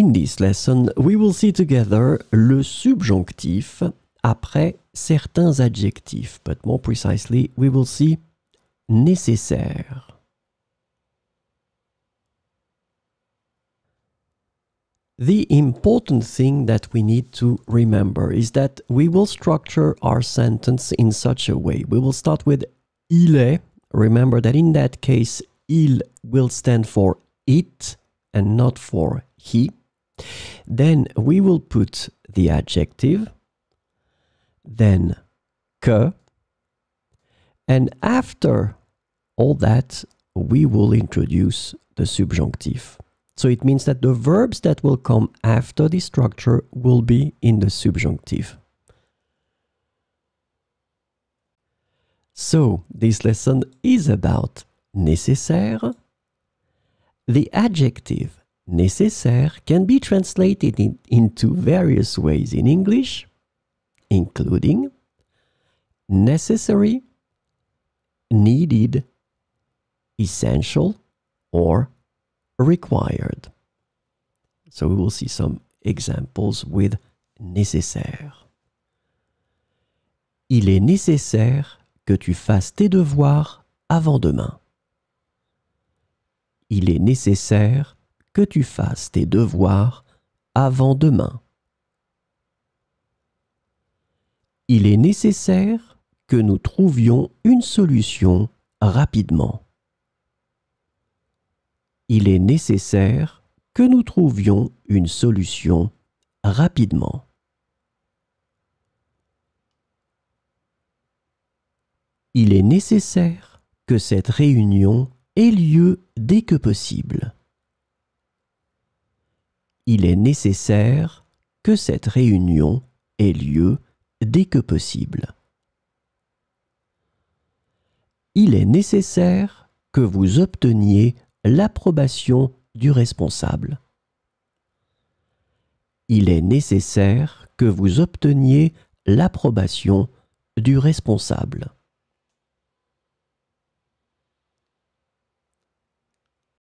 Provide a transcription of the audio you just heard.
In this lesson, we will see together le subjonctif après certains adjectifs, but more precisely, we will see nécessaire. The important thing that we need to remember is that we will structure our sentence in such a way. We will start with il est. Remember that in that case, il will stand for it and not for he. Then we will put the adjective, then que, and after all that, we will introduce the subjunctive. So it means that the verbs that will come after the structure will be in the subjunctive. So this lesson is about nécessaire, the adjective nécessaire can be translated in, into various ways in English, including necessary, needed, essential, or required. So we will see some examples with nécessaire. Il est nécessaire que tu fasses tes devoirs avant demain. Il est nécessaire que tu fasses tes devoirs avant demain. Il est nécessaire que nous trouvions une solution rapidement. Il est nécessaire que nous trouvions une solution rapidement. Il est nécessaire que cette réunion ait lieu dès que possible il est nécessaire que cette réunion ait lieu dès que possible. Il est nécessaire que vous obteniez l'approbation du responsable. Il est nécessaire que vous obteniez l'approbation du responsable.